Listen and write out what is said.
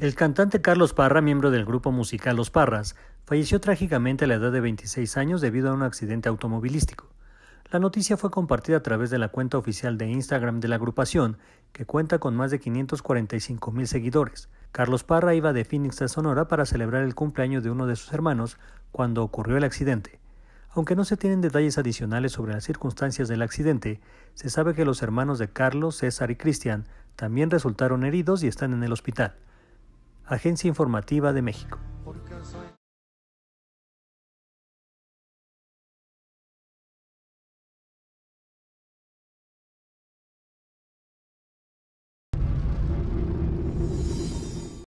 El cantante Carlos Parra, miembro del grupo musical Los Parras, falleció trágicamente a la edad de 26 años debido a un accidente automovilístico. La noticia fue compartida a través de la cuenta oficial de Instagram de la agrupación, que cuenta con más de 545 mil seguidores. Carlos Parra iba de Phoenix a Sonora para celebrar el cumpleaños de uno de sus hermanos cuando ocurrió el accidente. Aunque no se tienen detalles adicionales sobre las circunstancias del accidente, se sabe que los hermanos de Carlos, César y Cristian también resultaron heridos y están en el hospital. Agencia Informativa de México.